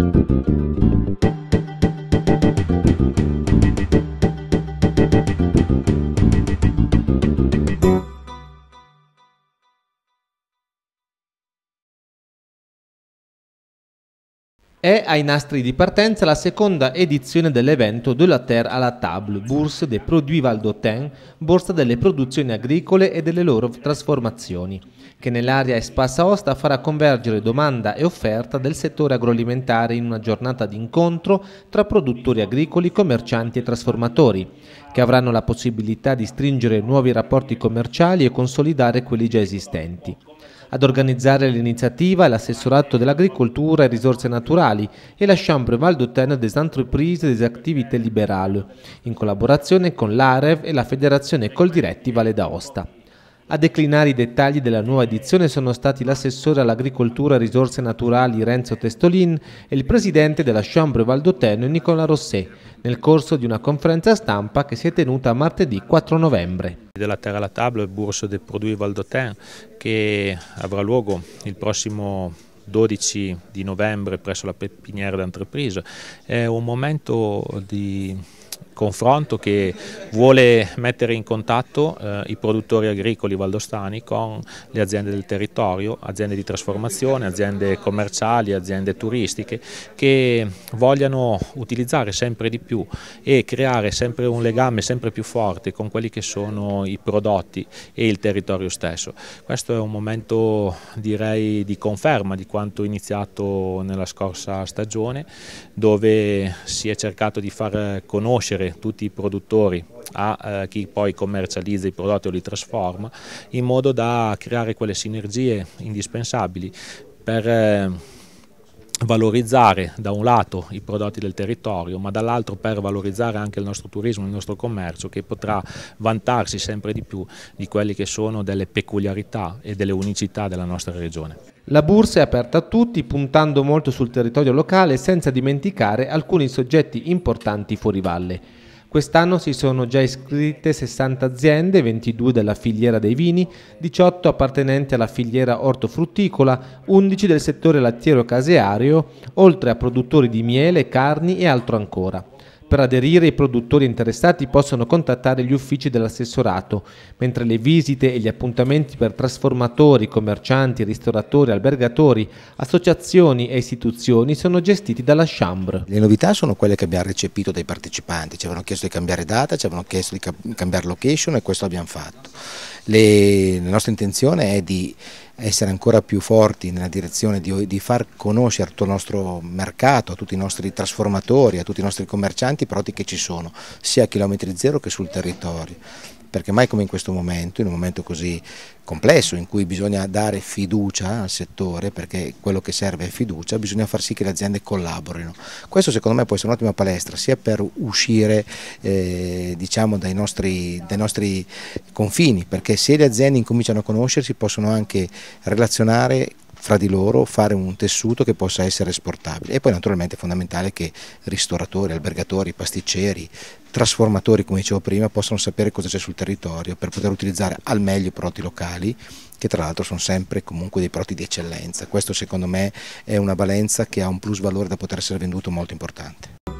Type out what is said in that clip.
Thank you. È ai nastri di partenza la seconda edizione dell'evento De la Terre à la Table, Bourse des Produits Valdôtains, borsa delle produzioni agricole e delle loro trasformazioni, che nell'area Espassa Osta farà convergere domanda e offerta del settore agroalimentare in una giornata di incontro tra produttori agricoli, commercianti e trasformatori, che avranno la possibilità di stringere nuovi rapporti commerciali e consolidare quelli già esistenti. Ad organizzare l'iniziativa è l'assessorato dell'agricoltura e risorse naturali e la Chambre Val Valdotene des Entreprises des Activités Liberales, in collaborazione con l'AREV e la Federazione Coldiretti Valle d'Aosta. A declinare i dettagli della nuova edizione sono stati l'assessore all'agricoltura e risorse naturali Renzo Testolin e il presidente della Chambre Valdoteno Nicola Rosset nel corso di una conferenza stampa che si è tenuta martedì 4 novembre. Della Terra alla Tavola, il Borso del Produi Valdotin, che avrà luogo il prossimo 12 di novembre presso la Pepiniera d'Entreprise. È un momento di confronto che vuole mettere in contatto eh, i produttori agricoli valdostani con le aziende del territorio, aziende di trasformazione, aziende commerciali, aziende turistiche che vogliano utilizzare sempre di più e creare sempre un legame sempre più forte con quelli che sono i prodotti e il territorio stesso. Questo è un momento direi di conferma di quanto iniziato nella scorsa stagione dove si è cercato di far conoscere coinvolgere tutti i produttori a eh, chi poi commercializza i prodotti o li trasforma in modo da creare quelle sinergie indispensabili per eh, valorizzare da un lato i prodotti del territorio ma dall'altro per valorizzare anche il nostro turismo, il nostro commercio che potrà vantarsi sempre di più di quelle che sono delle peculiarità e delle unicità della nostra regione. La borsa è aperta a tutti, puntando molto sul territorio locale, senza dimenticare alcuni soggetti importanti fuori valle. Quest'anno si sono già iscritte 60 aziende, 22 della filiera dei vini, 18 appartenenti alla filiera ortofrutticola, 11 del settore lattiero-caseario, oltre a produttori di miele, carni e altro ancora. Per aderire i produttori interessati possono contattare gli uffici dell'assessorato, mentre le visite e gli appuntamenti per trasformatori, commercianti, ristoratori, albergatori, associazioni e istituzioni sono gestiti dalla Chambre. Le novità sono quelle che abbiamo recepito dai partecipanti, ci avevano chiesto di cambiare data, ci avevano chiesto di cambiare location e questo abbiamo fatto. Le, la nostra intenzione è di essere ancora più forti nella direzione di, di, far conoscere tutto il nostro mercato, a tutti i nostri trasformatori, a tutti i nostri commercianti i prodotti che ci sono, sia a chilometri zero che sul territorio perché mai come in questo momento, in un momento così complesso in cui bisogna dare fiducia al settore, perché quello che serve è fiducia, bisogna far sì che le aziende collaborino. Questo secondo me può essere un'ottima palestra sia per uscire eh, diciamo, dai, nostri, dai nostri confini, perché se le aziende incominciano a conoscersi possono anche relazionare fra di loro fare un tessuto che possa essere esportabile e poi naturalmente è fondamentale che ristoratori, albergatori, pasticceri, trasformatori come dicevo prima possano sapere cosa c'è sul territorio per poter utilizzare al meglio i prodotti locali che tra l'altro sono sempre comunque dei prodotti di eccellenza. Questo secondo me è una valenza che ha un plus valore da poter essere venduto molto importante.